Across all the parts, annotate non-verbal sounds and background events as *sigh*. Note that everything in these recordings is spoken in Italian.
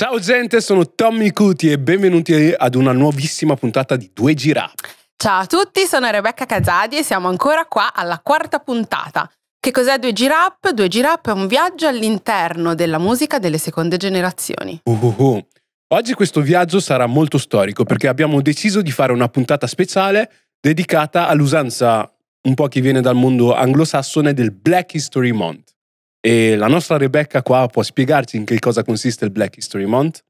Ciao gente, sono Tommy Cuti e benvenuti ad una nuovissima puntata di Due Girà. Ciao a tutti, sono Rebecca Casadi e siamo ancora qua alla quarta puntata. Che cos'è Due Girap? Due Girap è un viaggio all'interno della musica delle seconde generazioni. Uhuhu. Uh. Oggi questo viaggio sarà molto storico perché abbiamo deciso di fare una puntata speciale dedicata all'usanza un po' che viene dal mondo anglosassone del Black History Month. E la nostra Rebecca qua può spiegarci in che cosa consiste il Black History Month?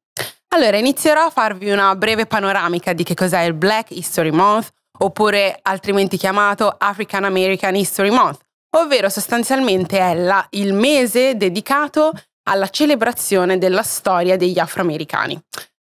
Allora, inizierò a farvi una breve panoramica di che cos'è il Black History Month, oppure altrimenti chiamato African American History Month, ovvero sostanzialmente è la, il mese dedicato alla celebrazione della storia degli afroamericani.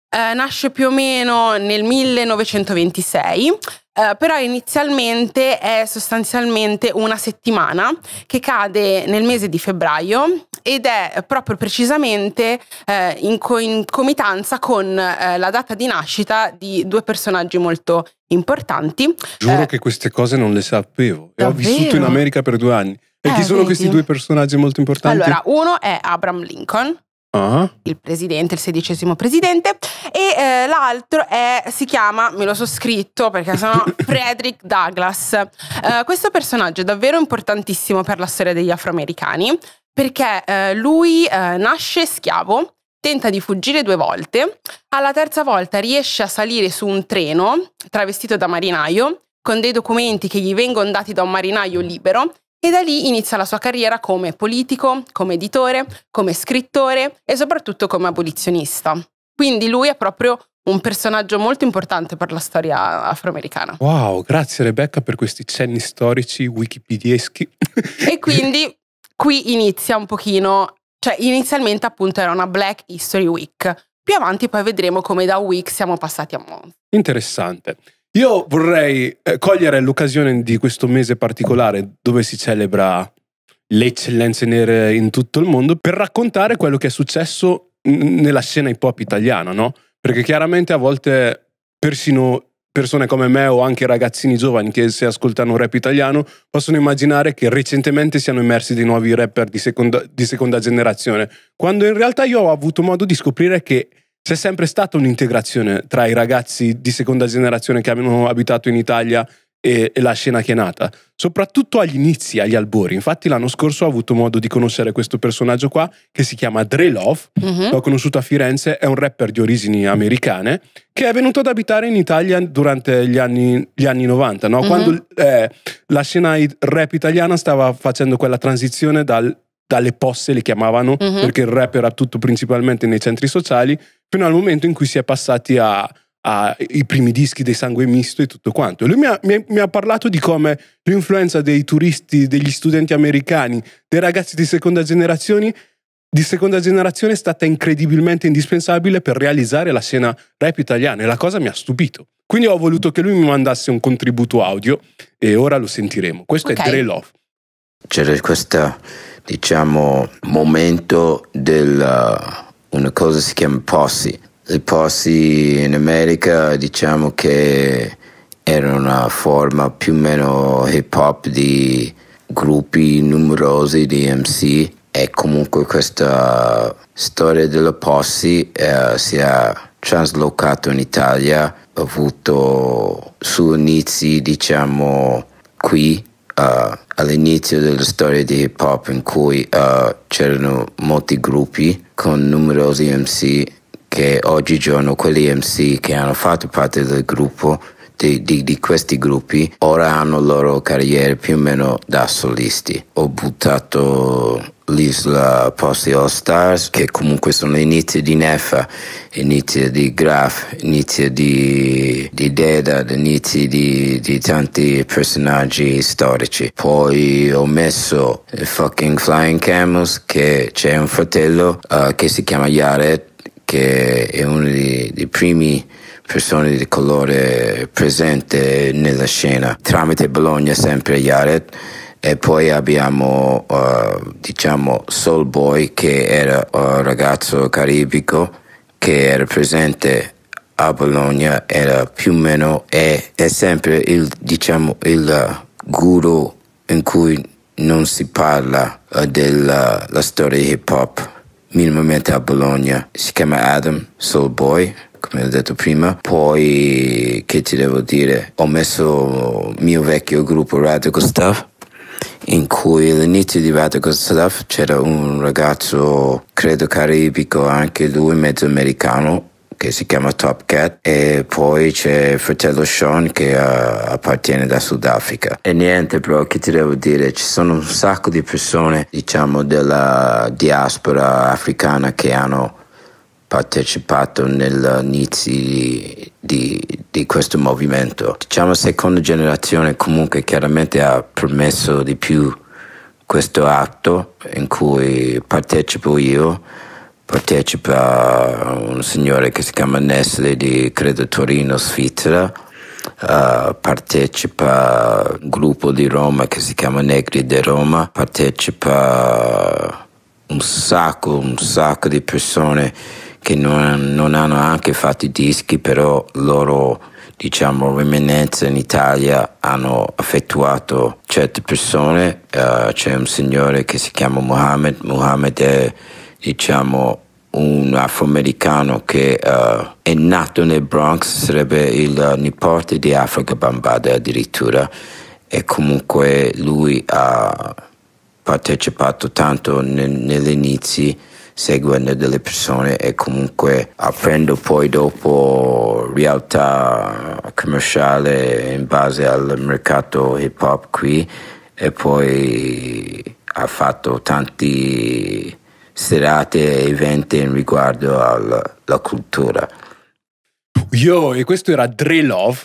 Eh, nasce più o meno nel 1926. Eh, però inizialmente è sostanzialmente una settimana che cade nel mese di febbraio ed è proprio precisamente eh, in concomitanza con eh, la data di nascita di due personaggi molto importanti. Giuro eh, che queste cose non le sapevo. E ho vissuto in America per due anni. E chi eh, sono vedi. questi due personaggi molto importanti? Allora, uno è Abraham Lincoln, Uh-huh. il presidente, il sedicesimo presidente, e eh, l'altro è, si chiama, me lo so scritto perché sono *coughs* Frederick Douglass. Eh, questo personaggio è davvero importantissimo per la storia degli afroamericani perché eh, lui eh, nasce schiavo, tenta di fuggire due volte, alla terza volta riesce a salire su un treno travestito da marinaio con dei documenti che gli vengono dati da un marinaio libero e da lì inizia la sua carriera come politico, come editore, come scrittore e soprattutto come abolizionista. Quindi lui è proprio un personaggio molto importante per la storia afroamericana. Wow, grazie Rebecca per questi cenni storici wikipedieschi. e *laughs* quindi qui inizia un pochino, cioè inizialmente appunto era una Black History Week. Più avanti poi vedremo come da week siamo passati a month. Interessante. Io vorrei eh, cogliere l'occasione di questo mese particolare dove si celebra le eccellenze nere in tutto il mondo per raccontare quello che è successo nella scena hip hop italiana, no? Perché chiaramente a volte persino persone come me o anche ragazzini giovani che se ascoltano rap italiano possono immaginare che recentemente siano immersi dei nuovi rapper di seconda, di seconda generazione, quando in realtà io ho avuto modo di scoprire che c'è sempre stata un'integrazione tra i ragazzi di seconda generazione che hanno abitato in Italia e, e, la scena che è nata, soprattutto agli inizi, agli albori. Infatti l'anno scorso ho avuto modo di conoscere questo personaggio qua che si chiama Dre Love, uh-huh. Mhm. l'ho conosciuto a Firenze, è un rapper di origini americane che è venuto ad abitare in Italia durante gli anni, gli anni 90, no? uh-huh. quando mhm. eh, la scena rap italiana stava facendo quella transizione dal dalle posse le chiamavano, mm-hmm. perché il rap era tutto principalmente nei centri sociali, fino al momento in cui si è passati ai primi dischi dei Sangue Misto e tutto quanto. Lui mi ha, mi, mi ha, parlato di come l'influenza dei turisti, degli studenti americani, dei ragazzi di seconda generazione, di seconda generazione è stata incredibilmente indispensabile per realizzare la scena rap italiana e la cosa mi ha stupito. Quindi ho voluto che lui mi mandasse un contributo audio e ora lo sentiremo. Questo okay. è Dre Love. C'era questa diciamo, momento del... Eh, una cosa si chiama posse, le posse in America diciamo che era una forma più o meno hip hop di gruppi numerosi di MC e comunque questa storia della posse eh, si è traslocata in Italia, ha avuto suo inizi diciamo qui uh, all'inizio della storia di hip hop in cui uh, c'erano molti gruppi con numerosi MC che oggigiorno quelli MC che hanno fatto parte del gruppo di, di, di, questi gruppi ora hanno loro carriere più o meno da solisti. Ho buttato l'isola Posti All Stars, che comunque sono inizi di Neffa, inizi di Graf, inizi di, di Deda, inizi di, di, tanti personaggi storici. Poi ho messo il eh, Fucking Flying Camels, che c'è un fratello uh, che si chiama Jared, che è uno dei, dei primi persone di colore presente nella scena. Tramite Bologna sempre Jared e poi abbiamo uh, diciamo Soul Boy che era un eh, ragazzo caribico che era presente a Bologna era più o meno è, è sempre il diciamo il guru in cui non si parla uh, della storia hip hop minimamente a Bologna si chiama Adam Soul Boy come ho detto prima. Poi, che ti devo dire? Ho messo il mio vecchio gruppo Radical Stuff in cui all'inizio di Bada Salaf c'era un ragazzo, credo caribico, anche lui mezzo americano, che si chiama Top Cat e poi c'è il fratello Sean che uh, appartiene da Sudafrica e niente però, che ti devo dire ci sono un sacco di persone diciamo della diaspora africana che hanno partecipato nell'inizio di, di, questo movimento. Diciamo seconda generazione comunque chiaramente ha permesso di più questo atto in cui partecipo io, partecipa un signore che si chiama Nestle di credo Torino, Svizzera, Uh, partecipa un gruppo di Roma che si chiama Negri di Roma, partecipa un sacco, un sacco di persone che non, non hanno anche fatto i dischi, però loro diciamo rimanenza in Italia hanno effettuato certe persone uh, c'è un signore che si chiama Mohammed Mohammed è diciamo un afroamericano che uh, è nato nel Bronx sarebbe il nipote di Africa Bambada addirittura e comunque lui ha partecipato tanto nel, negli inizi seguendo delle persone e comunque aprendo poi dopo realtà commerciale in base al mercato hip hop qui e poi ha fatto tanti serate e eventi in riguardo alla cultura. Yo, e questo era Dre Love.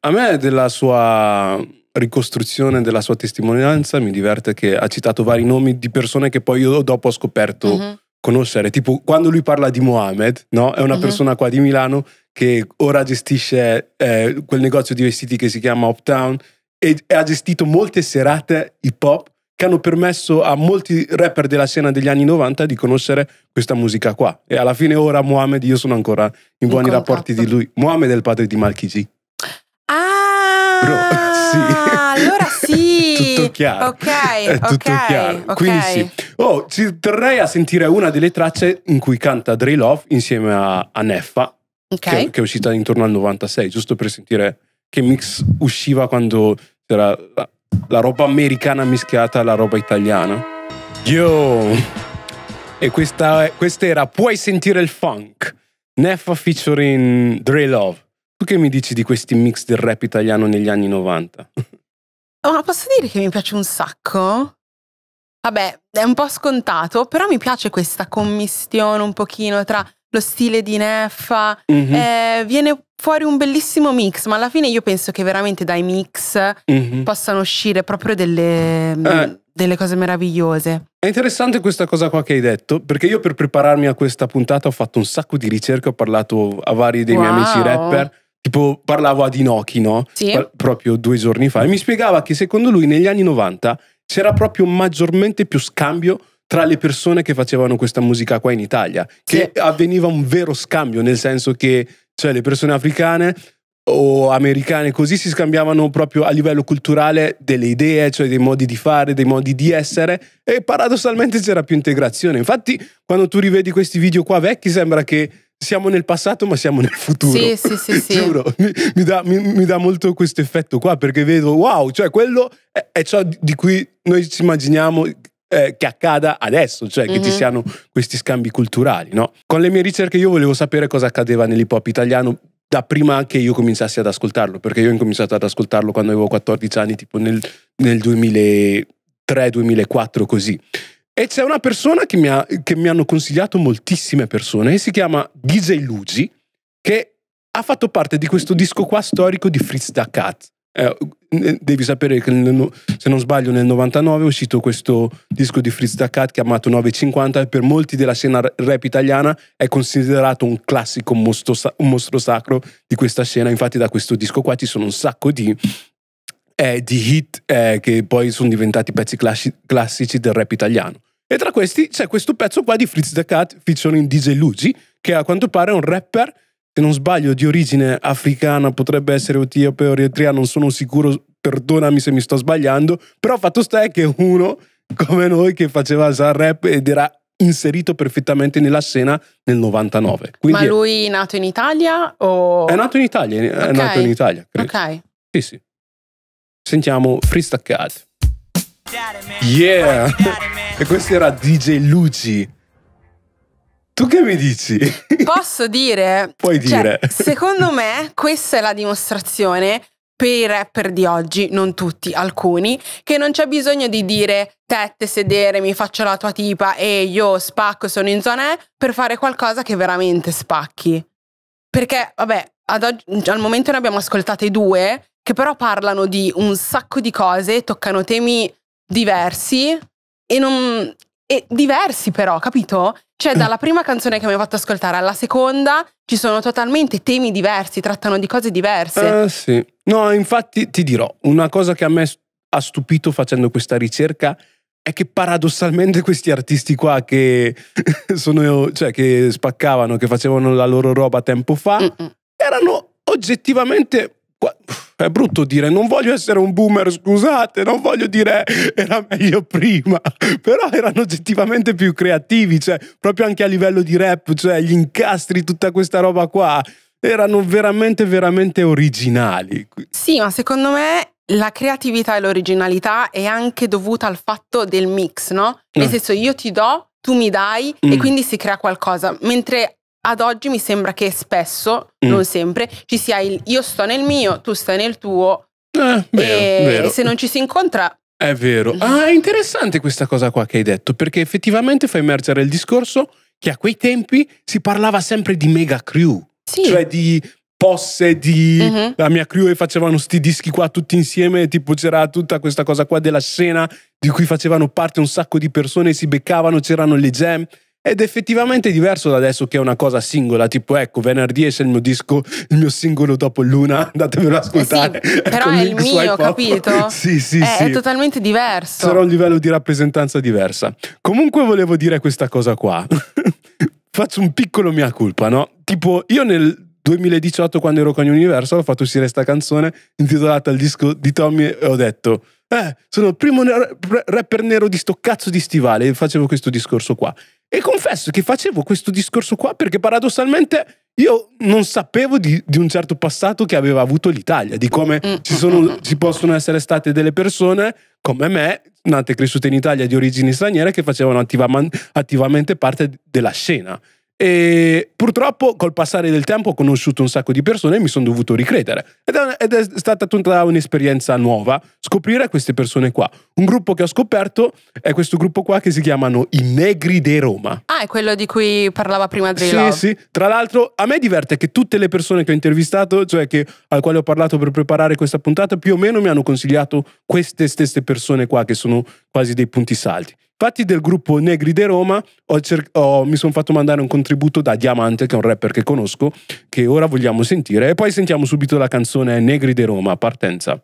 A me della sua ricostruzione della sua testimonianza mi diverte che ha citato vari nomi di persone che poi io dopo ho scoperto mm-hmm conoscere. Tipo, quando lui parla di Mohamed, no? È una uh-huh. persona qua di Milano che ora gestisce eh, quel negozio di vestiti che si chiama Uptown e, e ha gestito molte serate hip hop che hanno permesso a molti rapper della scena degli anni 90 di conoscere questa musica qua. E alla fine ora Mohamed, io sono ancora in buoni in rapporti di lui. Mohamed è il padre di Malky G. Ah, sì. allora *laughs* sì. tutto chiaro. Ok, È tutto okay, chiaro. Okay. Quindi sì. Oh, ci terrei a sentire una delle tracce in cui canta Dre Love insieme a, a Neffa, okay. che, che, è uscita intorno al 96, giusto per sentire che mix usciva quando c'era la, la roba americana mischiata alla roba italiana. Yo! E questa, questa era Puoi sentire il funk. Neffa featuring Dre Love. Tu che mi dici di questi mix del rap italiano negli anni 90? *laughs* Oh, ma posso dire che mi piace un sacco? Vabbè, è un po' scontato, però mi piace questa commistione un pochino tra lo stile di Neffa. Mm-hmm. Eh, viene fuori un bellissimo mix, ma alla fine io penso che veramente dai mix mm-hmm. possano uscire proprio delle, mm, eh. delle, cose meravigliose. È interessante questa cosa qua che hai detto, perché io per prepararmi a questa puntata ho fatto un sacco di ricerche, ho parlato a vari dei wow. miei amici rapper Tipo, parlavo ad Inoki, no? Sì. Pa- proprio due giorni fa, e mi spiegava che secondo lui negli anni 90 c'era proprio maggiormente più scambio tra le persone che facevano questa musica qua in Italia, che sì. avveniva un vero scambio, nel senso che cioè, le persone africane o americane così si scambiavano proprio a livello culturale delle idee, cioè dei modi di fare, dei modi di essere e paradossalmente c'era più integrazione. Infatti quando tu rivedi questi video qua vecchi sembra che siamo nel passato ma siamo nel futuro. Sì, sì, sì. *laughs* sì. Giuro, mi, mi, dà, mi, mi dà molto questo effetto qua perché vedo, wow, cioè quello è, è ciò di cui noi ci immaginiamo eh, che accada adesso, cioè mm -hmm. che ci mhm. siano questi scambi culturali, no? Con le mie ricerche io volevo sapere cosa accadeva nell'hip hop italiano da prima che io cominciassi ad ascoltarlo, perché io ho incominciato ad ascoltarlo quando avevo 14 anni, tipo nel, nel 2003-2004 così. E c'è una persona che mi, ha, che mi hanno consigliato moltissime persone, che si chiama Gisei Lugi, che ha fatto parte di questo disco qua storico di Fritz da Eh, devi sapere che nel, se non sbaglio nel 99 è uscito questo disco di Fritz da chiamato 950 e per molti della scena rap italiana è considerato un classico mostro, un mostro sacro di questa scena. Infatti da questo disco qua ci sono un sacco di eh, di hit eh, che poi sono diventati pezzi classici del rap italiano. E tra questi c'è questo pezzo qua di Fritz the Cat featuring DJ Luigi, che a quanto pare è un rapper, se non sbaglio, di origine africana, potrebbe essere etiope o eritrea, non sono sicuro, perdonami se mi sto sbagliando, però fatto sta è che uno come noi che faceva già rap ed era inserito perfettamente nella scena nel 99. Quindi Ma lui è nato in Italia o... È nato in Italia, è okay. nato in Italia, credo. Ok. Sì, sì. Sentiamo Free Staccato. Yeah! E questo era DJ Luci. Tu che mi dici? Posso dire? Puoi cioè, dire. secondo me questa è la dimostrazione per i rapper di oggi, non tutti, alcuni, che non c'è bisogno di dire tette, sedere, mi faccio la tua tipa e io spacco, sono in zona E, per fare qualcosa che veramente spacchi. Perché, vabbè, oggi, al momento ne abbiamo ascoltate due, che però parlano di un sacco di cose, toccano temi diversi e non... E diversi però, capito? Cioè dalla *clears throat* prima canzone che mi hai fatto ascoltare alla seconda ci sono totalmente temi diversi, trattano di cose diverse. Eh, sì. No, infatti ti dirò, una cosa che a me ha stupito facendo questa ricerca è che paradossalmente questi artisti qua che, *laughs* sono, cioè, che spaccavano, che facevano la loro roba tempo fa, Mm-mm. erano oggettivamente è brutto dire non voglio essere un boomer, scusate, non voglio dire era meglio prima, *laughs* però erano oggettivamente più creativi, cioè proprio anche a livello di rap, cioè gli incastri, tutta questa roba qua, erano veramente, veramente originali. Sì, ma secondo me la creatività e l'originalità è anche dovuta al fatto del mix, no? Nel mm. senso io ti do, tu mi dai mm. e quindi si crea qualcosa, mentre ad oggi mi sembra che spesso, mm. non sempre, ci sia il io sto nel mio, tu stai nel tuo. Eh, vero, e vero. se non ci si incontra... È vero. Mm. Ah, è interessante questa cosa qua che hai detto, perché effettivamente fa emergere il discorso che a quei tempi si parlava sempre di mega crew. Sì. Cioè di posse di uh-huh. la mia crew e facevano sti dischi qua tutti insieme, tipo c'era tutta questa cosa qua della scena di cui facevano parte un sacco di persone, si beccavano, c'erano le jam ed effettivamente è diverso da adesso che è una cosa singola, tipo ecco venerdì esce il mio disco, il mio singolo dopo Luna, andatevelo ad ascoltare. Eh sì, però ecco, è il mio, capito? *laughs* sì, sì, è, sì. È totalmente diverso. Sarà un livello di rappresentanza diversa. Comunque volevo dire questa cosa qua. *laughs* Faccio un piccolo mia colpa, no? Tipo io nel 2018 quando ero con Universal ho fatto uscire questa canzone intitolata il disco di Tommy e ho detto eh, sono il primo rapper nero di sto cazzo di stivale facevo questo discorso qua e confesso che facevo questo discorso qua perché paradossalmente io non sapevo di, di un certo passato che aveva avuto l'Italia, di come mm. ci, sono, ci, possono essere state delle persone come me, nate e cresciute in Italia di origini straniere, che facevano attiva, attivamente parte della scena. E purtroppo col passare del tempo ho conosciuto un sacco di persone e mi sono dovuto ricredere. Ed è, ed è stata tutta un'esperienza nuova scoprire queste persone qua. Un gruppo che ho scoperto è questo gruppo qua che si chiamano I Negri de Roma. Ah, è quello di cui parlava prima Dre Sì, sì. Tra l'altro a me diverte che tutte le persone che ho intervistato, cioè che, al quale ho parlato per preparare questa puntata, più o meno mi hanno consigliato queste stesse persone qua che sono quasi dei punti salti. Infatti del gruppo Negri de Roma ho ho, mi sono fatto mandare un contributo da Diamante, che è un rapper che conosco, che ora vogliamo sentire, e poi sentiamo subito la canzone Negri de Roma, partenza.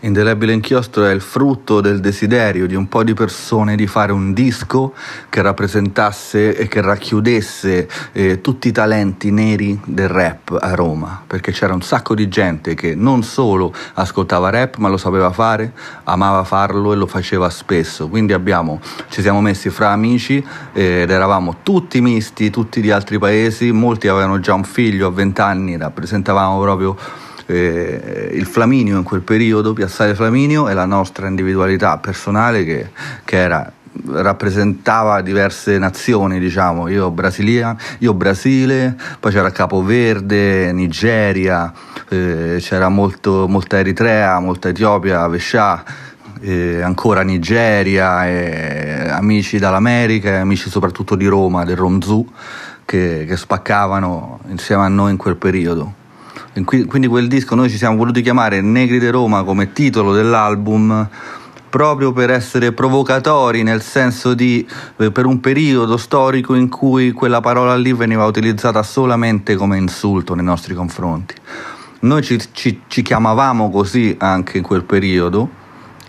Indelebile Inchiostro è il frutto del desiderio di un po' di persone di fare un disco che rappresentasse e che racchiudesse eh, tutti i talenti neri del rap a Roma, perché c'era un sacco di gente che non solo ascoltava rap, ma lo sapeva fare, amava farlo e lo faceva spesso. Quindi abbiamo, ci siamo messi fra amici eh, ed eravamo tutti misti, tutti di altri paesi, molti avevano già un figlio a 20 anni, rappresentavamo proprio eh, il Flaminio in quel periodo, Piazzale Flaminio e la nostra individualità personale che, che era rappresentava diverse nazioni, diciamo, io Brasilia, io Brasile, poi c'era Capoverde, Nigeria, eh, c'era molto, molta Eritrea, molta Etiopia, Vescià, eh, ancora Nigeria, eh, amici dall'America, e amici soprattutto di Roma, del Romzù, che, che spaccavano insieme a noi in quel periodo. Quindi quel disco noi ci siamo voluti chiamare Negri di Roma come titolo dell'album proprio per essere provocatori, nel senso di eh, per un periodo storico in cui quella parola lì veniva utilizzata solamente come insulto nei nostri confronti. Noi ci, ci, ci chiamavamo così anche in quel periodo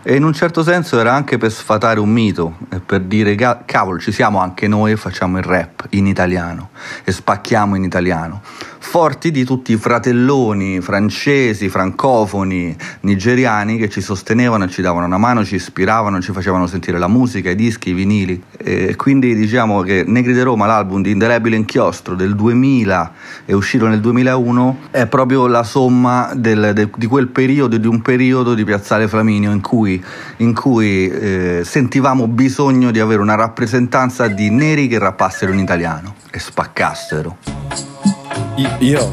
e in un certo senso era anche per sfatare un mito per dire cavolo ci siamo anche noi e facciamo il rap in italiano e spacchiamo in italiano forti di tutti i fratelloni francesi, francofoni, nigeriani che ci sostenevano, ci davano una mano, ci ispiravano, ci facevano sentire la musica, i dischi, i vinili. E quindi diciamo che Negri de Roma, l'album di Indelebile Inchiostro del 2000 e uscito nel 2001, è proprio la somma del, de, di quel periodo, di un periodo di Piazzale Flaminio in cui, in cui eh, sentivamo bisogno di avere una rappresentanza di neri che rappassero in italiano e spaccassero io.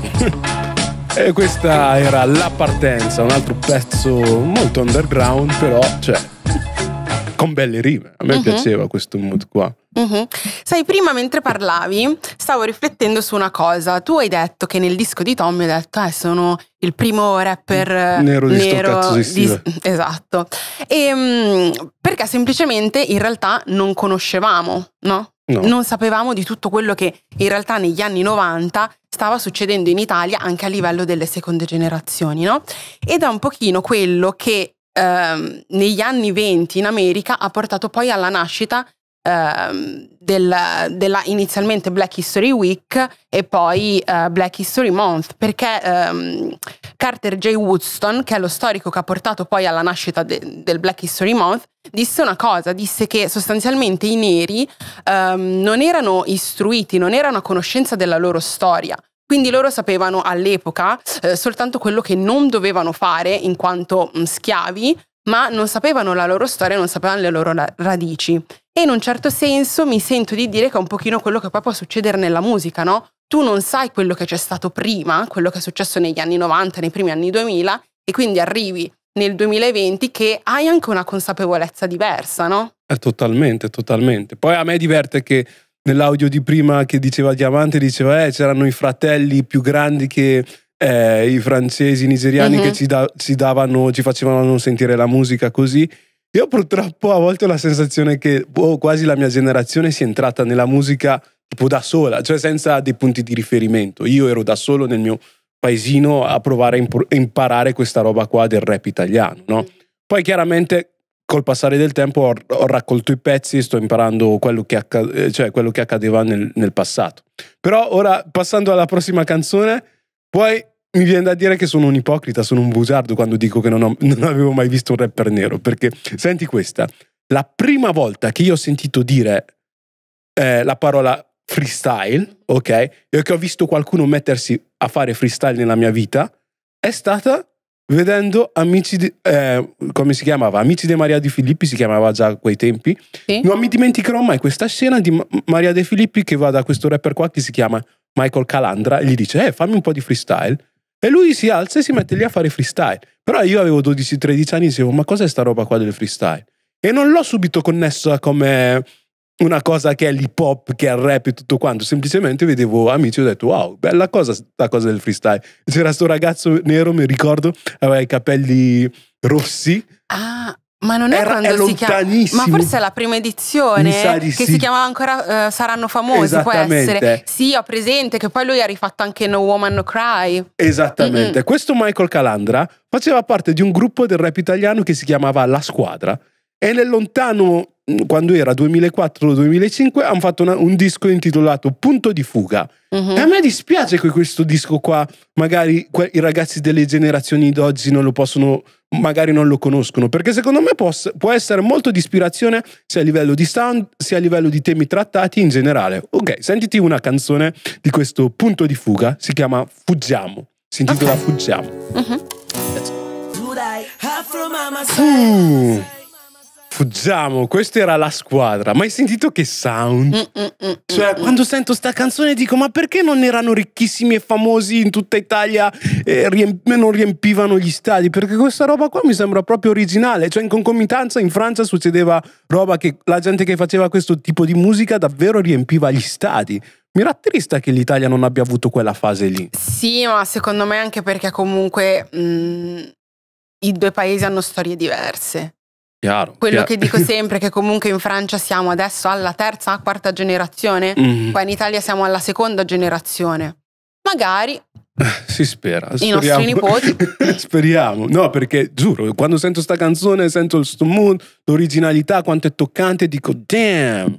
e questa era La Partenza, un altro pezzo molto underground, però, cioè, con belle rime. A me uh-huh. piaceva questo mood qua. Uh-huh. Sai, prima mentre parlavi, stavo riflettendo su una cosa. Tu hai detto che nel disco di Tommy hai detto, eh, sono il primo rapper eh, nero, di nero di, di Esatto. E, ehm, perché semplicemente in realtà non conoscevamo, no? No. Non sapevamo di tutto quello che in realtà negli anni 90 stava succedendo in Italia anche a livello delle seconde generazioni, no? Ed è un pochino quello che ehm, negli anni 20 in America ha portato poi alla nascita eh, della, inizialmente Black History Week e poi eh, Black History Month, perché ehm, Carter J. Woodston, che è lo storico che ha portato poi alla nascita de, del Black History Month, disse una cosa, disse che sostanzialmente i neri ehm, non erano istruiti, non erano a conoscenza della loro storia. Quindi loro sapevano all'epoca eh, soltanto quello che non dovevano fare in quanto mh, mm, schiavi, ma non sapevano la loro storia, non sapevano le loro radici. E in un certo senso mi sento di dire che è un pochino quello che poi può succedere nella musica, no? Tu non sai quello che c'è stato prima, quello che è successo negli anni 90, nei primi anni 2000, e quindi arrivi nel 2020 che hai anche una consapevolezza diversa, no? È eh, totalmente, totalmente. Poi a me diverte che nell'audio di prima che diceva Diamante diceva eh, c'erano i fratelli più grandi che eh, i francesi, i nigeriani mm -hmm. che mhm. ci, da, ci, davano, ci facevano sentire la musica così io purtroppo a volte ho la sensazione che boh, quasi la mia generazione sia entrata nella musica tipo da sola, cioè senza dei punti di riferimento. Io ero da solo nel mio paesino a provare a imp- imparare questa roba qua del rap italiano, no? Mm. Poi chiaramente col passare del tempo ho, ho raccolto i pezzi e sto imparando quello che, acca- eh, cioè quello che accadeva nel, nel passato. Però ora, passando alla prossima canzone, poi mi viene da dire che sono un ipocrita, sono un bugiardo quando dico che non, ho, non, avevo mai visto un rapper nero, perché senti questa, la prima volta che io ho sentito dire eh, la parola freestyle, ok, e che ho visto qualcuno mettersi a fare freestyle nella mia vita, è stata vedendo Amici di, eh, come si chiamava? Amici di Maria De Filippi, si chiamava già a quei tempi. Sì. Non mi dimenticherò mai questa scena di Maria De Filippi che va da questo rapper qua che si chiama Michael Calandra e gli dice, eh, fammi un po' di freestyle. E lui si alza e si mette lì a fare freestyle. Però io avevo 12-13 anni e dicevo, ma cos'è sta roba qua del freestyle? E non l'ho subito connessa come una cosa che è l'hip hop, che è il rap e tutto quanto. Semplicemente vedevo amici e ho detto, wow, bella cosa sta cosa del freestyle. C'era sto ragazzo nero, mi ricordo, aveva i capelli rossi. Ah, ma non è, Era, è lontanissimo. Chiama, ma forse è la prima edizione che si chiamava ancora uh, Saranno famosi, può essere. Sì, ho presente che poi lui ha rifatto anche No Woman No Cry. Esattamente. Mm -mm. Questo Michael Calandra faceva parte di un gruppo del rap italiano che si chiamava La Squadra e nel lontano quando era 2004-2005, hanno fatto una, un disco intitolato Punto di fuga. Uh-huh. E a me dispiace che questo disco qua, magari que- i ragazzi delle generazioni d'oggi non lo possono, magari non lo conoscono, perché secondo me poss- può essere molto di ispirazione sia a livello di sound, sia a livello di temi trattati in generale. Ok, sentiti una canzone di questo Punto di fuga, si chiama Fuggiamo, si intitola okay. Fuggiamo. Uh-huh. Uh. Fuggiamo, questa era la squadra. Ma hai sentito che sound? Mm, mm, mm, cioè, quando sento sta canzone dico: ma perché non erano ricchissimi e famosi in tutta Italia e riemp non riempivano gli stadi? Perché questa roba qua mi sembra proprio originale. Cioè, in concomitanza in Francia succedeva roba che la gente che faceva questo tipo di musica davvero riempiva gli stadi. Mi rattrista che l'Italia non abbia avuto quella fase lì. Sì, ma secondo me anche perché comunque i due paesi hanno storie diverse. Chiaro, Quello chiaro. che dico *laughs* sempre è che comunque in Francia siamo adesso alla terza, quarta generazione, mm. qua in Italia siamo alla seconda generazione. Magari *laughs* si spera. I speriamo. nostri nipoti. *laughs* speriamo. No, perché giuro, quando sento sta canzone, sento il mood, l'originalità, quanto è toccante, dico damn.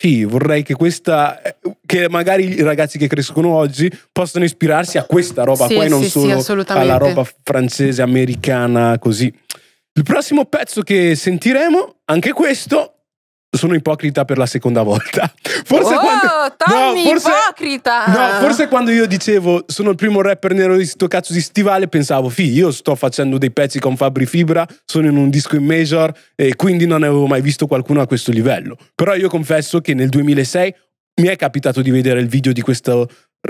Sì, vorrei che questa, eh, che magari i ragazzi che crescono oggi possano ispirarsi a questa roba sì, qua e non sì, solo sì, alla roba francese, americana, così. Il prossimo pezzo che sentiremo, anche questo, sono ipocrita per la seconda volta. *laughs* Forse oh, quando... Tommy, no, forse... ipocrita! No, forse quando io dicevo sono il primo rapper nero di sto cazzo di stivale, pensavo, fi, io sto facendo dei pezzi con Fabri Fibra, sono in un disco in major e quindi non avevo mai visto qualcuno a questo livello. Però io confesso che nel 2006 mi è capitato di vedere il video di questo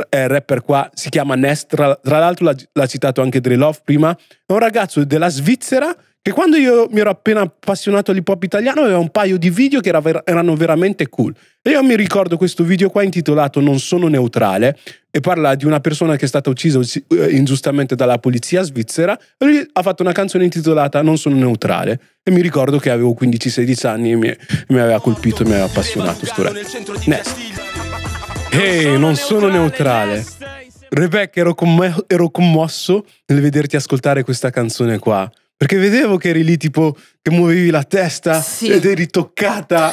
eh, rapper qua, si chiama Nest, tra, l'altro l'ha, citato anche Dre Love prima, è un ragazzo della Svizzera che quando io mi ero appena appassionato all'hip hop italiano aveva un paio di video che era ver erano veramente cool. E io mi ricordo questo video qua intitolato Non sono neutrale e parla di una persona che è stata uccisa eh, ingiustamente dalla polizia svizzera e lui ha fatto una canzone intitolata Non sono neutrale e mi ricordo che avevo 15-16 anni e mi, mi, aveva colpito mi aveva appassionato sto rap. Ehi, non sono neutrale. Rebecca, ero, commo ero commosso nel vederti ascoltare questa canzone qua. Perché vedevo che eri lì tipo che muovevi la testa sì. ed eri toccata.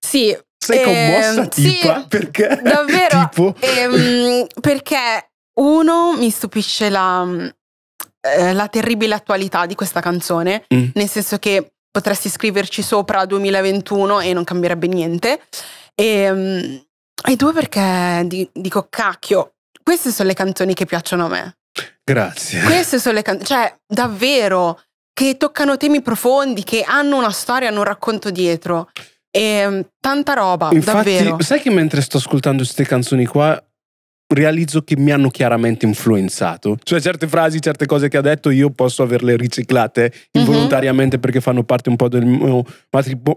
Sì. Sei ehm, commossa, tipo, sì, perché? Davvero? *laughs* tipo... ehm, perché uno mi stupisce la, eh, la terribile attualità di questa canzone, mm. nel senso che potresti scriverci sopra 2021 e non cambierebbe niente. E, ehm, e due perché dico cacchio, queste sono le canzoni che piacciono a me. Grazie. Queste sono le canzoni, cioè davvero, che toccano temi profondi, che hanno una storia, hanno un racconto dietro. E ehm, tanta roba, Infatti, davvero. Sai che mentre sto ascoltando queste canzoni qua, realizzo che mi hanno chiaramente influenzato. Cioè certe frasi, certe cose che ha detto io posso averle riciclate mhm. involontariamente mm -hmm. perché fanno parte un po' del mio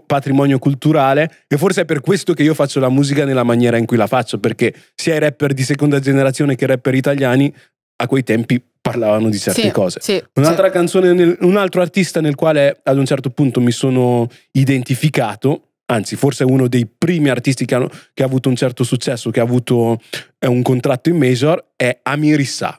patrimonio culturale e forse è per questo che io faccio la musica nella maniera in cui la faccio perché sia i rapper di seconda generazione che i rapper italiani a quei tempi parlavano di certe sì, cose. Sì, Un'altra sì. canzone, nel, un altro artista nel quale ad un certo punto mi sono identificato, anzi forse uno dei primi artisti che, hanno, che ha avuto un certo successo, che ha avuto eh, un contratto in major, è Amirissa.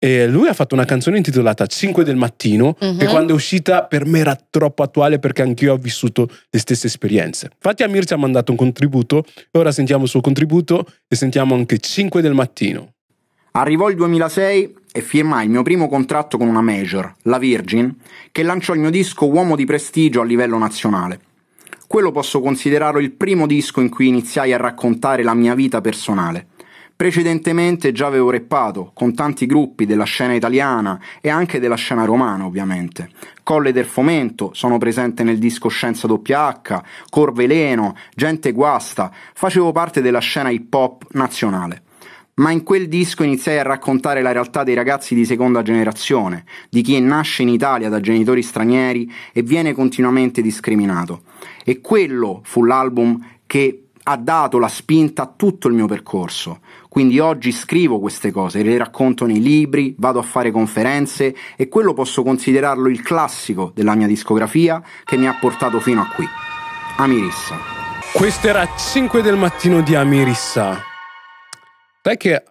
E lui ha fatto una canzone intitolata 5 del mattino, uh -huh. che mhm. quando è uscita per me era troppo attuale perché anch'io ho vissuto le stesse esperienze. Infatti Amir ci ha mandato un contributo, ora sentiamo il suo contributo e sentiamo anche 5 del mattino. Arrivò il 2006 e firmai il mio primo contratto con una major, la Virgin, che lanciò il mio disco Uomo di prestigio a livello nazionale. Quello posso considerarlo il primo disco in cui iniziai a raccontare la mia vita personale. Precedentemente già avevo reppato con tanti gruppi della scena italiana e anche della scena romana, ovviamente. Colle del Fomento, sono presente nel disco Scienza WH, Corveleno, Gente Guasta, facevo parte della scena hip hop nazionale ma in quel disco iniziai a raccontare la realtà dei ragazzi di seconda generazione, di chi nasce in Italia da genitori stranieri e viene continuamente discriminato. E quello fu l'album che ha dato la spinta a tutto il mio percorso. Quindi oggi scrivo queste cose, le racconto nei libri, vado a fare conferenze e quello posso considerarlo il classico della mia discografia che mi ha portato fino a qui. Amirissa. Questo era 5 del mattino di Amirissa. Sai che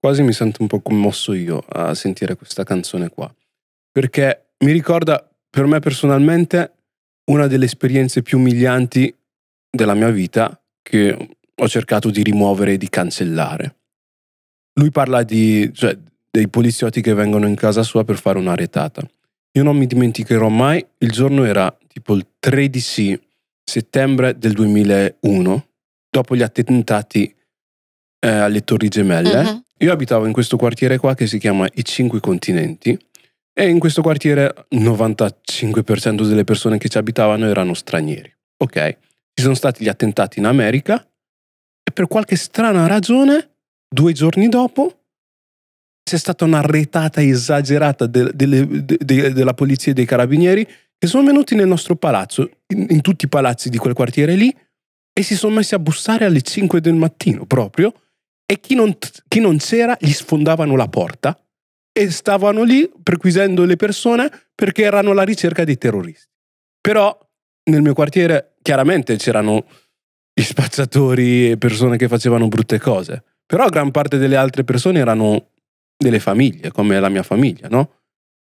quasi mi sento un po' commosso io a sentire questa canzone qua, perché mi ricorda per me personalmente una delle esperienze più umilianti della mia vita che ho cercato di rimuovere e di cancellare. Lui parla di, cioè, dei poliziotti che vengono in casa sua per fare una retata. Io non mi dimenticherò mai, il giorno era tipo il 13 settembre del 2001, dopo gli attentati eh, alle Torri Gemelle. Uh mm-hmm. -huh. Io abitavo in questo quartiere qua che si chiama I Cinque Continenti e in questo quartiere il 95% delle persone che ci abitavano erano stranieri. Ok, ci sono stati gli attentati in America e per qualche strana ragione, due giorni dopo, c'è stata una retata esagerata della de, de, de, polizia e dei carabinieri che sono venuti nel nostro palazzo, in, in tutti i palazzi di quel quartiere lì, e si sono messi a bussare alle 5 del mattino proprio e chi non, chi non c'era gli sfondavano la porta e stavano lì perquisendo le persone perché erano alla ricerca dei terroristi. Però nel mio quartiere chiaramente c'erano gli spacciatori e persone che facevano brutte cose, però gran parte delle altre persone erano delle famiglie, come la mia famiglia, no?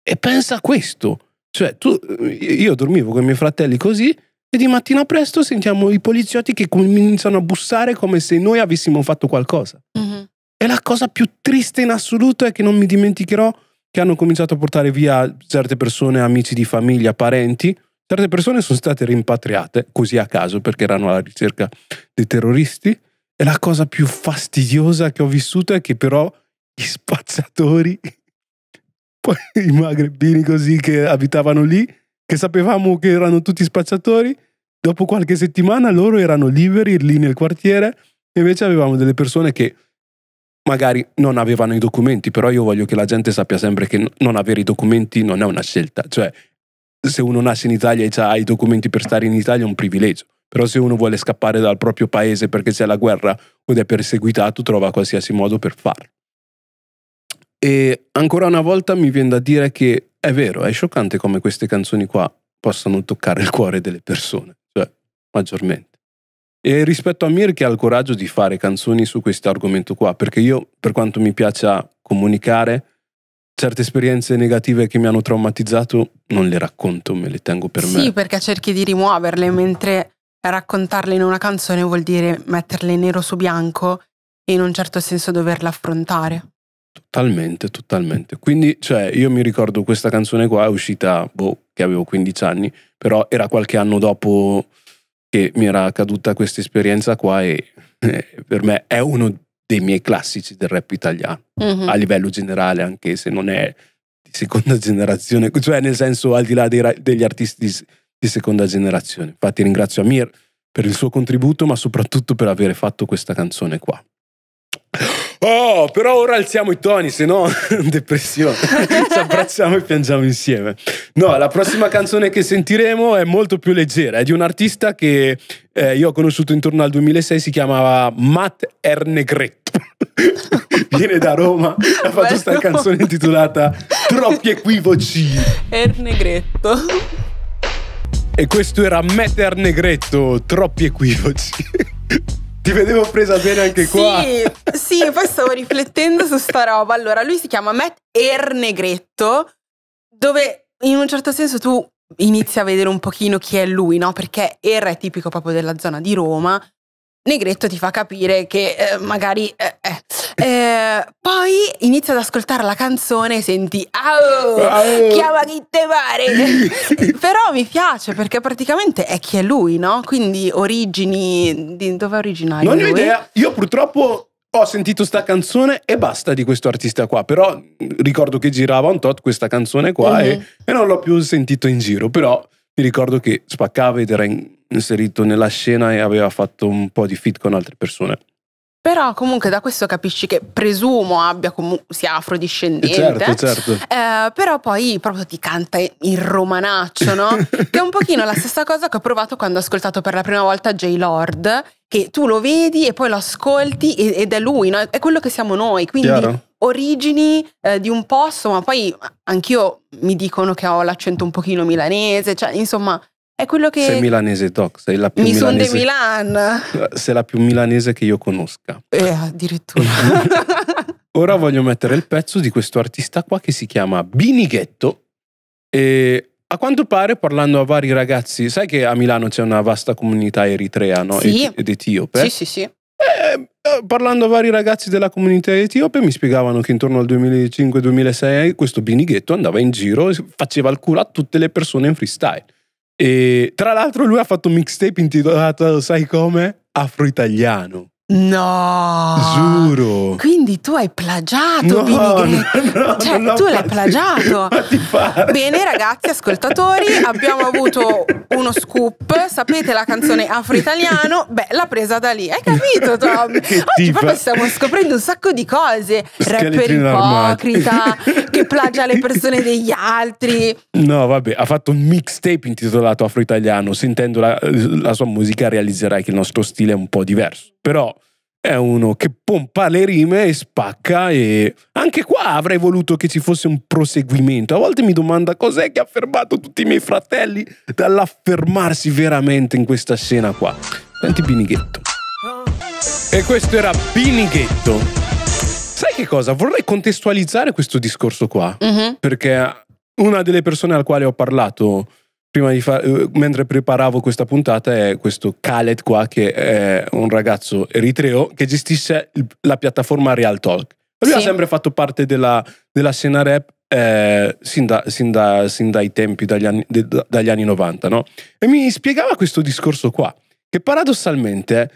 E pensa a questo. Cioè, tu, io dormivo con i miei fratelli così e di mattina presto sentiamo i poliziotti che cominciano a bussare come se noi avessimo fatto qualcosa. Mm-hmm. E la cosa più triste in assoluto è che non mi dimenticherò che hanno cominciato a portare via certe persone, amici di famiglia, parenti. Certe persone sono state rimpatriate così a caso perché erano alla ricerca dei terroristi. E la cosa più fastidiosa che ho vissuto è che però gli spazzatori, *laughs* poi i magrebini così che abitavano lì, che sapevamo che erano tutti spacciatori, dopo qualche settimana loro erano liberi lì nel quartiere, invece avevamo delle persone che magari non avevano i documenti, però io voglio che la gente sappia sempre che non avere i documenti non è una scelta, cioè se uno nasce in Italia e ha i documenti per stare in Italia è un privilegio, però se uno vuole scappare dal proprio paese perché c'è la guerra ed è perseguitato trova qualsiasi modo per farlo. E ancora una volta mi viene da dire che è vero, è scioccante come queste canzoni qua possano toccare il cuore delle persone, cioè maggiormente. E rispetto a Mir che ha il coraggio di fare canzoni su questo argomento qua, perché io, per quanto mi piaccia comunicare, certe esperienze negative che mi hanno traumatizzato non le racconto, me le tengo per sì, me. Sì, perché cerchi di rimuoverle, mentre raccontarle in una canzone vuol dire metterle nero su bianco e in un certo senso doverle affrontare. Totalmente, totalmente. Quindi, cioè, io mi ricordo questa canzone qua è uscita, boh, che avevo 15 anni, però era qualche anno dopo che mi era accaduta questa esperienza qua e *laughs* eh, per me è uno dei miei classici del rap italiano, mm-hmm. a livello generale, anche se non è di seconda *laughs* generazione, cioè nel senso al di là dei, degli artisti di, di seconda generazione. Infatti ringrazio Amir per il suo contributo, ma soprattutto per aver fatto questa canzone qua oh, però ora alziamo i toni, se no *laughs* depressione. Ci abbracciamo e piangiamo insieme. No, la prossima canzone che sentiremo è molto più leggera, è di un artista che eh, io ho conosciuto intorno al 2006, si chiamava Matt Ernegretto. *laughs* Viene da Roma, ha fatto questa canzone intitolata Troppi equivoci. Ernegretto. E questo era Matt Ernegretto, troppi equivoci. Ti vedevo presa bene anche qua. Sì, sì, poi stavo riflettendo su sta roba. Allora, lui si chiama Matt Ernegretto, dove in un certo senso tu inizi a vedere un pochino chi è lui, no? Perché Er è tipico proprio della zona di Roma. Negretto ti fa capire che eh, magari... Eh, eh. Eh, poi inizi ad ascoltare la canzone e senti Au, Au. chiama chi te pare. *laughs* Però mi piace perché praticamente è chi è lui, no? Quindi origini, di dove è originario? Non ho idea, io purtroppo ho sentito sta canzone e basta di questo artista qua. Però ricordo che girava un tot questa canzone qua mm-hmm. e, mhm. e, non l'ho più sentito in giro. Però mi ricordo che spaccava ed era inserito nella scena e aveva fatto un po' di fit con altre persone. Però comunque da questo capisci che presumo abbia sia afrodiscendente. Eh, certo, certo. Eh, però poi proprio ti canta il romanaccio, no? *laughs* che è un pochino la stessa cosa che ho provato quando ho ascoltato per la prima volta J. Lord, che tu lo vedi e poi lo ascolti ed è lui, no? È quello che siamo noi, quindi Chiaro. origini eh, di un posto, ma poi anch'io mi dicono che ho l'accento un pochino milanese, cioè insomma è quello che. Sei milanese, Doc. Sei la più Mi milanese. Mi son de Milan. Eh, sei la più milanese che io conosca. Eh, addirittura. *laughs* Ora voglio mettere il pezzo di questo artista qua che si chiama Binighetto. E a quanto pare, parlando a vari ragazzi, sai che a Milano c'è una vasta comunità eritrea no? sì. ed etiope? Sì, sì, sì. E, eh, parlando a vari ragazzi della comunità etiope, mi spiegavano che intorno al 2005-2006 questo Binighetto andava in giro e faceva il culo a tutte le persone in freestyle. E tra l'altro lui ha fatto un mixtape intitolato, sai come? Afro-italiano. No! Giuro! Quindi tu hai plagiato, no, no, no, Cioè, tu l'hai plagiato! *laughs* Bene ragazzi, ascoltatori, abbiamo avuto uno scoop, sapete la canzone afro-italiano? Beh, l'ha presa da lì, hai capito *laughs* Tom? Oggi proprio stiamo scoprendo un sacco di cose, Scheletri rapper ipocrita, *laughs* che plagia le persone degli altri. No, vabbè, ha fatto un mixtape intitolato Afro-Italiano. Sentendo la, la sua musica realizzerai che il nostro stile è un po' diverso. Però è uno che pompa le rime e spacca e anche qua avrei voluto che ci fosse un proseguimento. A volte mi domanda cos'è che ha fermato tutti i miei fratelli dall'affermarsi veramente in questa scena qua. Senti Binighetto. E questo era Binighetto che cosa? Vorrei contestualizzare questo discorso qua, uh-huh. perché una delle persone al quale ho parlato Fa- eh, mentre preparavo questa puntata è questo Khaled qua che è un ragazzo eritreo che gestisce la piattaforma Real Talk. Lui sì. ha sempre fatto parte della, della scena rap eh, sin, da, sin, da, sin, dai tempi, dagli anni, de, dagli anni 90, no? E mi spiegava questo discorso qua, che paradossalmente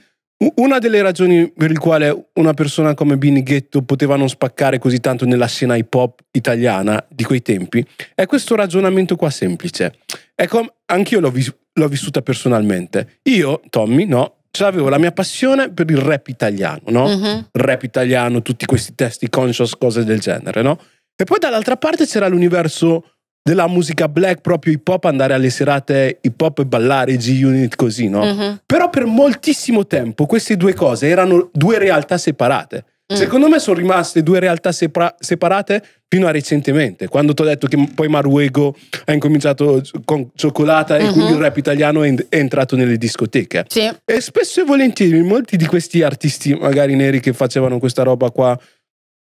una delle ragioni per le quali una persona come Bini Ghetto poteva non spaccare così tanto nella scena hip hop italiana di quei tempi è questo ragionamento qua semplice. Ecco, anch'io l'ho, vis- l'ho vissuta personalmente. Io, Tommy, no, avevo la mia passione per il rap italiano, no? Uh-huh. Rap italiano, tutti questi testi conscious, cose del genere, no? E poi dall'altra parte c'era l'universo della musica black, proprio hip hop, andare alle serate hip hop e ballare G-Unit così, no? Mm-hmm. Però per moltissimo tempo queste due cose erano due realtà separate. Mm. Secondo me sono rimaste due realtà separa- separate fino a recentemente, quando ti ho detto che poi Maruego ha incominciato con cioccolata mm-hmm. e quindi mhm. il rap italiano è, in- è entrato nelle discoteche. Sì. E spesso e volentieri molti di questi artisti, magari neri, che facevano questa roba qua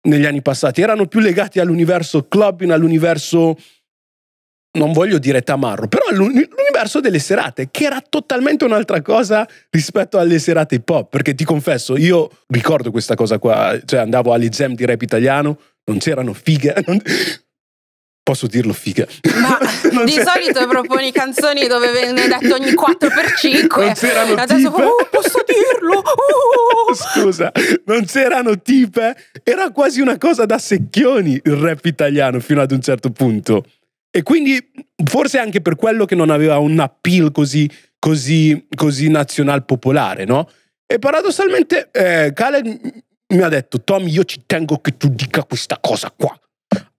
negli anni passati, erano più legati all'universo clubbing, all'universo non voglio dire tamarro, però l'universo delle serate, che era totalmente un'altra cosa rispetto alle serate hip hop, perché ti confesso, io ricordo questa cosa qua, cioè andavo all'Exam di rap italiano, non c'erano fighe, *laughs* non... Posso dirlo fighe. Ma *laughs* di solito proponi canzoni dove venne detto ogni 4x5. Non c'erano Adesso tipe. Oh, posso dirlo. *laughs* Oh. Scusa, non c'erano tipe. Era quasi una cosa da secchioni il rap italiano fino ad un certo punto. E quindi forse anche per quello che non aveva un appeal così, così, così nazional popolare, no? E paradossalmente eh, Khaled mi ha detto, Tommy, io ci tengo che tu dica questa cosa qua.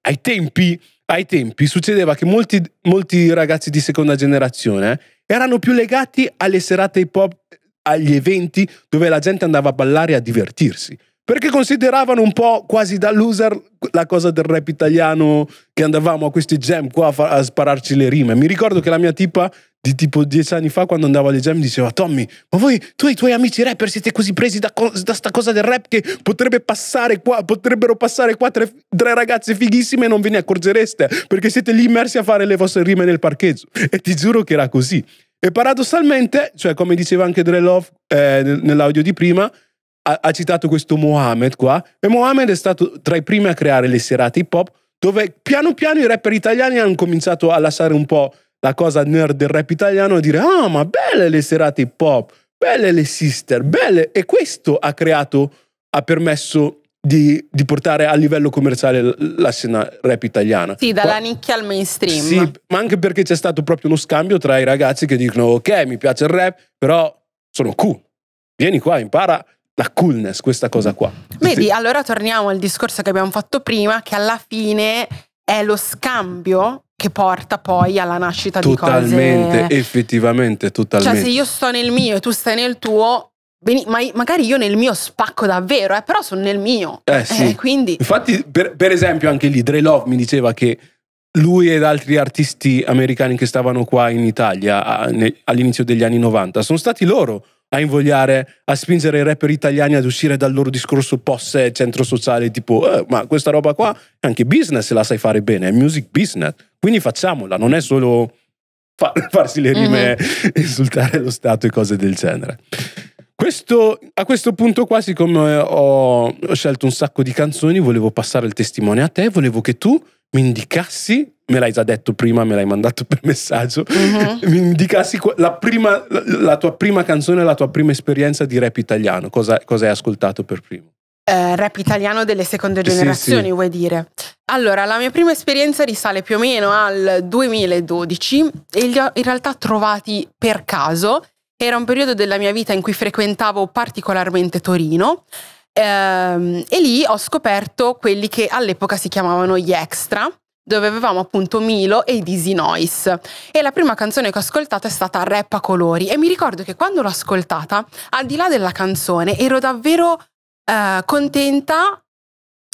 Ai tempi, ai tempi succedeva che molti, molti ragazzi di seconda generazione eh, erano più legati alle serate hip hop, agli eventi dove la gente andava a ballare e a divertirsi perché consideravano un po' quasi da loser la cosa del rap italiano che andavamo a questi jam qua a, far, a spararci le rime. Mi ricordo che la mia tipa di tipo dieci anni fa quando andavo alle jam diceva Tommy ma voi tu e i tuoi amici rapper siete così presi da, co da sta cosa del rap che potrebbe passare qua potrebbero passare qua tre, tre, ragazze fighissime e non ve ne accorgereste perché siete lì immersi a fare le vostre rime nel parcheggio e ti giuro che era così e paradossalmente cioè come diceva anche Dre Love eh, nell'audio di prima ha, ha citato questo Mohamed qua, e Mohamed è stato tra i primi a creare le serate hip hop, dove piano piano i rapper italiani hanno cominciato a lasciare un po' la cosa nerd del rap italiano e dire ah ma belle le serate hip hop, belle le sister, belle, e questo ha creato, ha permesso di, di, portare a livello commerciale la scena rap italiana. Sì, dalla Qua, nicchia al mainstream. Sì, ma anche perché c'è stato proprio uno scambio tra i ragazzi che dicono ok, mi piace il rap, però sono Q. Vieni qua, impara la coolness, questa cosa qua. Vedi, allora torniamo al discorso che abbiamo fatto prima, che alla fine è lo scambio che porta poi alla nascita totalmente, di cose. effettivamente, cioè, totalmente. Cioè se io sto nel mio e tu stai nel tuo, ma magari io nel mio spacco davvero, eh, però sono nel mio. Eh sì. Eh, quindi... Infatti, per, per, esempio, anche lì Dre Love mi diceva che lui ed altri artisti americani che stavano qua in Italia all'inizio degli anni 90 sono stati loro a invogliare, a spingere i rapper italiani ad uscire dal loro discorso posse centro sociale, tipo, eh, ma questa roba qua è anche business, la sai fare bene, è music business. Quindi facciamola, non è solo far, *laughs* farsi le rime, mm-hmm. insultare lo Stato e cose del genere. Questo, a questo punto qua, siccome ho, ho scelto un sacco di canzoni, volevo passare il testimone a te, volevo che tu mi indicassi, me l'hai già detto prima, me l'hai mandato per messaggio, uh-huh. mi indicassi la, prima, la, tua prima canzone, la tua prima esperienza di rap italiano, cosa, cosa hai ascoltato per primo? Eh, rap italiano delle seconde generazioni, sì, sì. vuoi dire? Allora, la mia prima esperienza risale più o meno al 2012 e li ho in realtà trovati per caso. Era un periodo della mia vita in cui frequentavo particolarmente Torino Ehm, e lì ho scoperto quelli che all'epoca si chiamavano gli extra, dove avevamo appunto Milo e i Dizzy Noise. E la prima canzone che ho ascoltato è stata Rap a colori e mi ricordo che quando l'ho ascoltata, al di là della canzone, ero davvero eh, contenta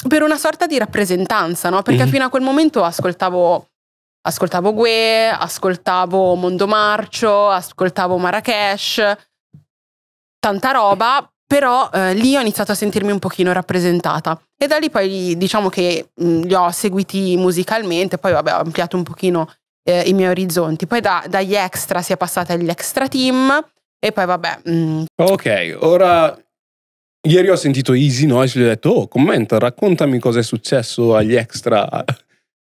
per una sorta di rappresentanza, no? Perché mm-hmm. fino a quel momento ascoltavo ascoltavo Gue, ascoltavo Mondomarcio, ascoltavo Marrakesh, tanta roba, però eh, lì ho iniziato a sentirmi un pochino rappresentata e da lì poi diciamo che mh, mm, li ho seguiti musicalmente, poi vabbè ho ampliato un pochino eh, i miei orizzonti, poi da, dagli extra si è passata agli extra team e poi vabbè. Mh. Mm. Ok, ora Ieri ho sentito Easy Noise, gli ho detto, oh, commenta, raccontami cosa è successo agli extra.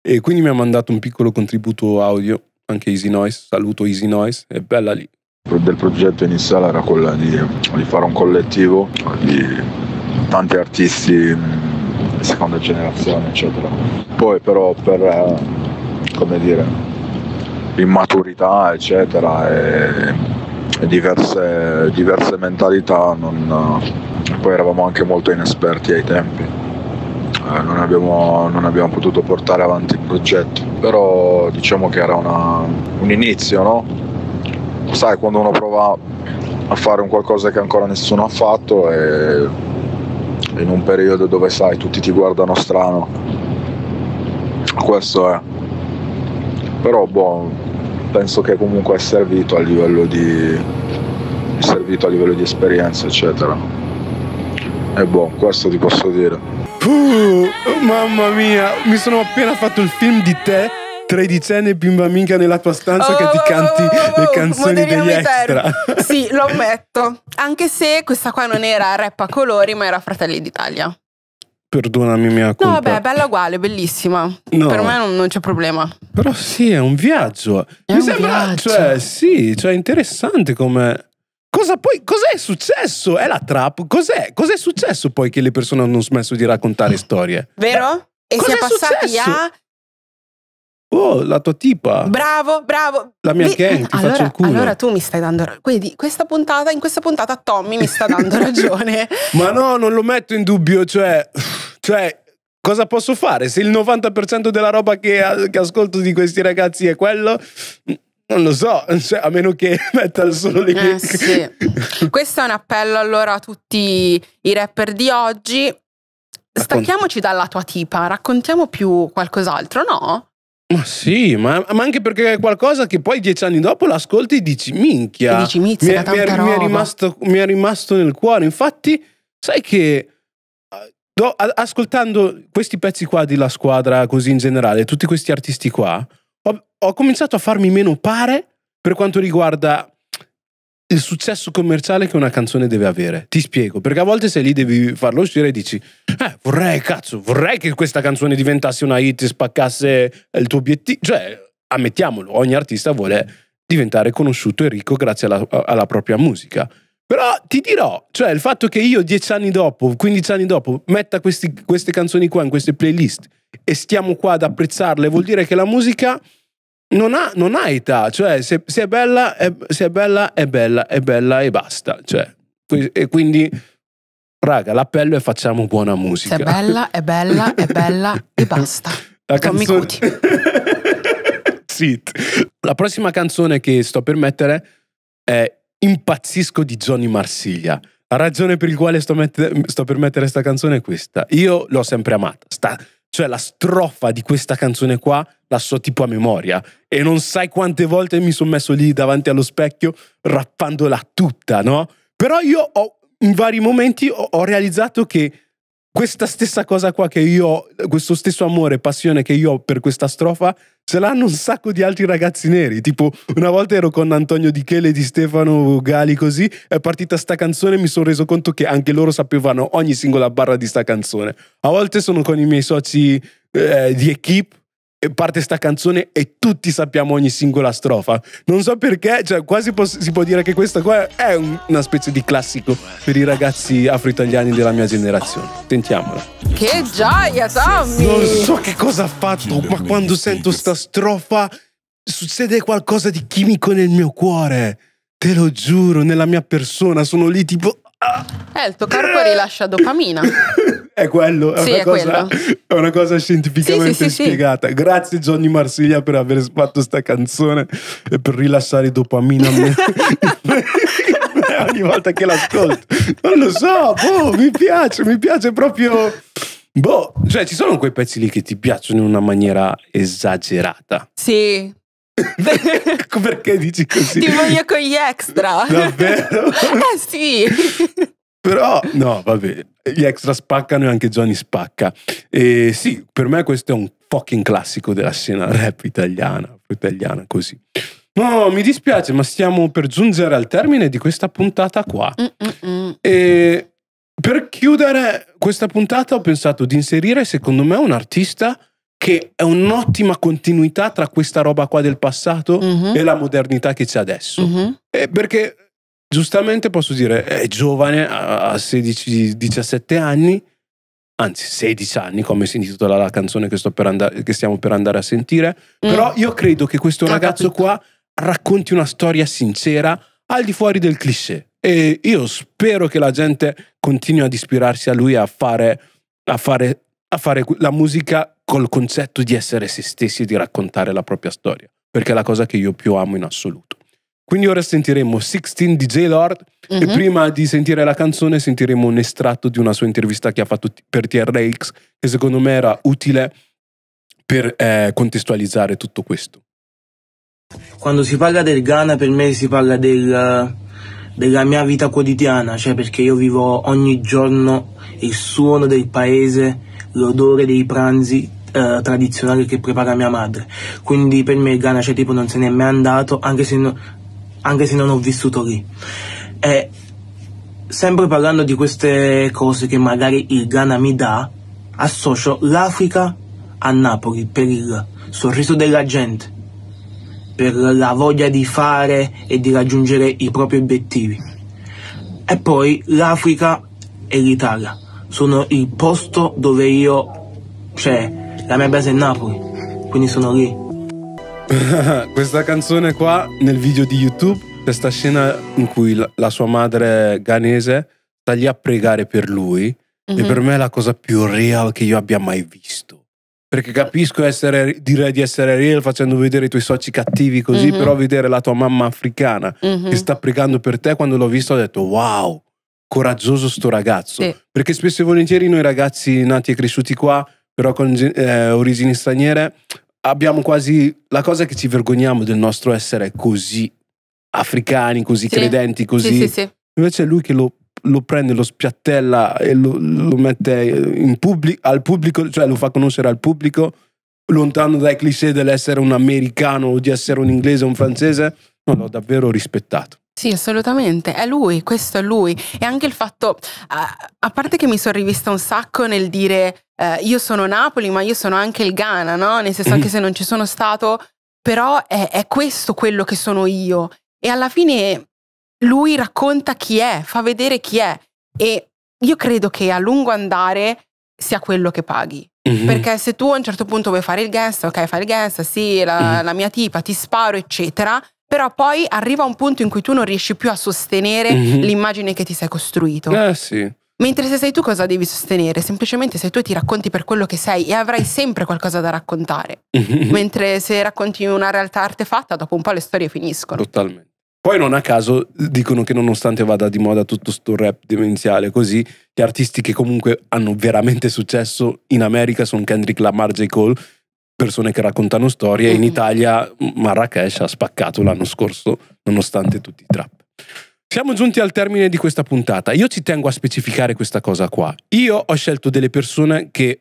E quindi mi ha mandato un piccolo contributo audio, anche Easy Noise, saluto Easy Noise, è bella lì del progetto iniziale era quella di, di fare un collettivo di tanti artisti di seconda generazione eccetera poi però per eh, come dire immaturità eccetera e, e diverse, diverse, mentalità non, eh, poi eravamo anche molto inesperti ai tempi eh, non abbiamo, non abbiamo, potuto portare avanti il progetto, però diciamo che era una, un inizio, no? sai quando uno prova a fare un qualcosa che ancora nessuno ha fatto e in un periodo dove sai tutti ti guardano strano questo è però boh, penso che comunque è servito a livello di è servito a livello di esperienza eccetera e boh questo ti posso dire Puh, mamma mia mi sono appena fatto il film di te tredicenne bimba minchia nella tua stanza oh, che ti oh, canti oh, oh, oh le oh, canzoni degli extra. *laughs* sì, lo ammetto. Anche se questa qua non era rap a colori, ma era Fratelli d'Italia. Perdonami mia colpa. No, vabbè, bella uguale, bellissima. No. Per me non, non, c'è problema. Però sì, è un viaggio. È Mi un sembra, viaggio. cioè, sì, cioè interessante come Cosa poi, cos'è successo? È la trap? Cos'è? cos'è successo poi che le persone hanno smesso di raccontare *laughs* storie? Vero? Eh, e cos'è si è passati successo? a Oh, la tua tipa. Bravo, bravo. La mia Vi... gang, ti allora, faccio il culo. Allora tu mi stai dando ragione. Quindi questa puntata, in questa puntata Tommy mi sta dando *laughs* ragione. Ma no, non lo metto in dubbio, cioè... cioè cosa posso fare? Se il 90% della roba che, che, ascolto di questi ragazzi è quello, non lo so, cioè, a meno che *laughs* metta il solo le Eh, sì. Questo è un appello allora a tutti i rapper di oggi. Stacchiamoci dalla tua tipa, raccontiamo più qualcos'altro, no? Ma sì, ma, ma, anche perché è qualcosa che poi dieci anni dopo l'ascolti e dici minchia. E dici, mi, è, mi, è, mi, è rimasto, mi, è, rimasto, nel cuore. Infatti, sai che eh, do, ascoltando questi pezzi qua di La Squadra così in generale, tutti questi artisti qua, ho, ho cominciato a farmi meno pare per quanto riguarda il successo commerciale che una canzone deve avere. Ti spiego, perché a volte se lì devi farlo uscire e dici, eh, vorrei, cazzo, vorrei che questa canzone diventasse una hit e spaccasse il tuo obiettivo. Cioè, ammettiamolo, ogni artista vuole diventare conosciuto e ricco grazie alla, alla propria musica. Però ti dirò, cioè il fatto che io dieci anni dopo, quindici anni dopo, metta questi, queste canzoni qua in queste playlist e stiamo qua ad apprezzarle, vuol dire che la musica non ha, non ha età, cioè se, se, è bella, è, se è bella, è bella, è bella e basta. Cioè. E quindi, raga, l'appello è facciamo buona musica. Se è bella, è bella, è bella e basta. La canzone... *laughs* Zit. La prossima canzone che sto per mettere è Impazzisco di Johnny Marsiglia. La ragione per il quale sto, mette... sto per mettere questa canzone è questa. Io l'ho sempre amata. Sta cioè la strofa di questa canzone qua la so tipo a memoria e non sai quante volte mi sono messo lì davanti allo specchio rappandola tutta, no? Però io ho, in vari momenti ho, ho realizzato che questa stessa cosa qua che io ho, questo stesso amore e passione che io ho per questa strofa Ce l'hanno un sacco di altri ragazzi neri. Tipo, una volta ero con Antonio Di Chele, Di Stefano Gali, così è partita sta canzone e mi sono reso conto che anche loro sapevano ogni singola barra di sta canzone. A volte sono con i miei soci eh, di equip e parte sta canzone e tutti sappiamo ogni singola strofa. Non so perché, cioè quasi pos- si può dire che questa qua è un- una specie di classico per i ragazzi afro-italiani della mia generazione. Sentiamola. Che gioia, Tommy! Non so che cosa ha fatto, ma quando sento sta strofa succede qualcosa di chimico nel mio cuore. Te lo giuro, nella mia persona sono lì tipo... Ah! eh, il tuo corpo rilascia dopamina. *laughs* è quello, è, sì, una, è cosa, *laughs* è una cosa scientificamente sì, sì, spiegata. Grazie Johnny Marsiglia per aver fatto questa canzone e per rilassare dopamina. *laughs* Ogni volta che l'ascolto, non lo so, boh, mi piace, mi piace proprio. Boh, cioè ci sono quei pezzi lì che ti piacciono in una maniera esagerata. Sì, *laughs* Perché dici così? Ti voglio con gli extra. Davvero? Eh sì. Però, *laughs* no, vabbè, gli extra spaccano e anche Johnny spacca. E sì, per me questo è un fucking classico della scena rap italiana, italiana così. No, mi dispiace, ma stiamo per giungere al termine di questa puntata qua. Mm-mm. E per chiudere questa puntata ho pensato di inserire, secondo me, un artista che è un'ottima continuità tra questa roba qua del passato mm-hmm. e la modernità che c'è adesso. Mm-hmm. Eh, perché giustamente posso dire, è giovane, ha 16-17 anni, anzi 16 anni come si intitola la canzone che, per andare, che stiamo per andare a sentire, mm. però io credo che questo ah, ragazzo qua racconti una storia sincera al di fuori del cliché e io spero che la gente continui ad ispirarsi a lui a fare, a fare, a fare la musica col concetto di essere se stessi e di raccontare la propria storia, perché è la cosa che io più amo in assoluto. Quindi ora sentiremo 16 di J. Lord mm-hmm. e mhm. prima di sentire la canzone sentiremo un estratto di una sua intervista che ha fatto per TRX che secondo me era utile per eh, contestualizzare tutto questo. Quando si parla del Ghana per me si parla del, della mia vita quotidiana, cioè perché io vivo ogni giorno il suono del paese, l'odore dei pranzi, eh, tradizionale che prepara mia madre. Quindi per me il Ghana, cioè, tipo, non se n'è mai andato, anche se no, anche se non ho vissuto lì. E sempre parlando di queste cose che magari il Ghana mi dà, associo l'Africa a Napoli per il sorriso della gente, per la voglia di fare e di raggiungere i propri obiettivi. E poi l'Africa e l'Italia sono il posto dove io, cioè la mia base è Napoli, quindi sono lì *laughs* questa canzone qua nel video di YouTube questa scena in cui la, sua madre ghanese sta lì a pregare per lui mm-hmm. e mhm. per me è la cosa più real che io abbia mai visto. Perché capisco essere, direi di essere real facendo vedere i tuoi soci cattivi così, mm-hmm. però vedere la tua mamma africana mm-hmm. che mhm. sta pregando per te, quando l'ho visto ho detto wow, coraggioso sto ragazzo. Sì. Perché spesso e volentieri noi ragazzi nati e cresciuti qua, però con eh, origini straniere, abbiamo quasi la cosa che ci vergogniamo del nostro essere così africani, così sì. credenti, così. Sì, sì, Invece è lui che lo, lo, prende, lo spiattella e lo, lo mette pubblic al pubblico, cioè lo fa conoscere al pubblico, lontano dai cliché dell'essere un americano o di essere un inglese o un francese. No, l'ho davvero rispettato. Sì, assolutamente, è lui, questo è lui. E anche il fatto, a parte che mi sono rivista un sacco nel dire eh, io sono Napoli, ma io sono anche il Ghana, no? Nel senso, mm-hmm. anche se non ci sono stato, però è, è questo quello che sono io. E alla fine lui racconta chi è, fa vedere chi è. E io credo che a lungo andare sia quello che paghi. Mm -hmm. Perché se tu a un certo punto vuoi fare il guest, ok, fai il guest, sì, la, mm -hmm. la mia tipa, ti sparo, eccetera, però poi arriva un punto in cui tu non riesci più a sostenere mm -hmm. l'immagine che ti sei costruito. Eh sì. Mentre se sei tu cosa devi sostenere? Semplicemente sei tu e ti racconti per quello che sei e avrai sempre qualcosa da raccontare. Mhm. Mentre se racconti una realtà artefatta, dopo un po' le storie finiscono. Totalmente. Poi non a caso dicono che nonostante vada di moda tutto sto rap demenziale così, gli artisti che comunque hanno veramente successo in America sono Kendrick Lamar, J. Cole, persone che raccontano storie. In mm. Italia Marrakesh ha spaccato l'anno scorso, nonostante tutti i trap. Siamo giunti al termine di questa puntata. Io ci tengo a specificare questa cosa qua. Io ho scelto delle persone che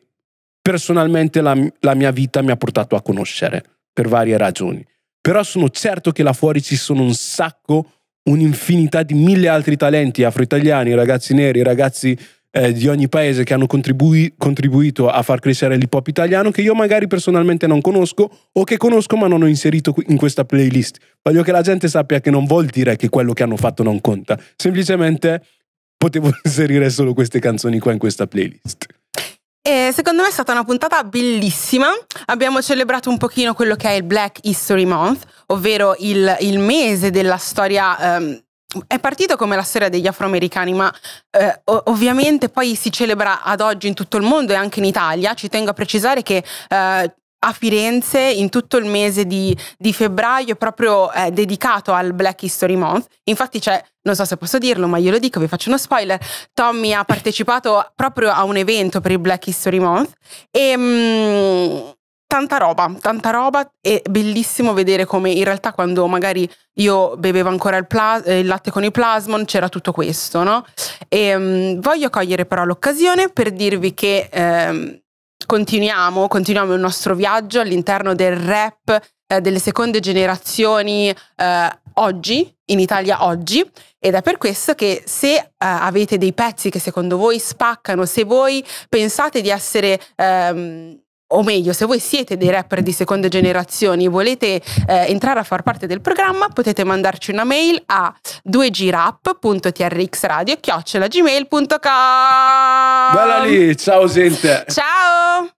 personalmente la, la mia vita mi ha portato a conoscere, per varie ragioni. Però sono certo che là fuori ci sono un sacco, un'infinità di mille altri talenti afro-italiani, ragazzi neri, ragazzi eh, di ogni paese che hanno contribui- contribuito a far crescere l'hip hop italiano che io magari personalmente non conosco o che conosco ma non ho inserito in questa playlist. Voglio che la gente sappia che non vuol dire che quello che hanno fatto non conta, semplicemente potevo *laughs* inserire solo queste canzoni qua in questa playlist. E secondo me è stata una puntata bellissima. Abbiamo celebrato un pochino quello che è il Black History Month, ovvero il, il mese della storia um, è partito come la storia degli afroamericani, ma eh, ovviamente poi si celebra ad oggi in tutto il mondo e anche in Italia. Ci tengo a precisare che eh, a Firenze in tutto il mese di, di febbraio è proprio eh, dedicato al Black History Month. Infatti c'è, non so se posso dirlo, ma io lo dico, vi faccio uno spoiler, Tommy ha partecipato proprio a un evento per il Black History Month e... Mh, mm, tanta roba, tanta roba è bellissimo vedere come in realtà quando magari io bevevo ancora il, eh, il latte con i plasmon c'era tutto questo, no? E, um, voglio cogliere però l'occasione per dirvi che um, continuiamo, continuiamo il nostro viaggio all'interno del rap eh, delle seconde generazioni eh, oggi, in Italia oggi, ed è per questo che se eh, avete dei pezzi che secondo voi spaccano, se voi pensate di essere... Ehm, o meglio, se voi siete dei rapper di seconda generazione e volete eh, entrare a far parte del programma, potete mandarci una mail a 2grap.trxradio.gmail.com Bella lì, ciao gente! Ciao!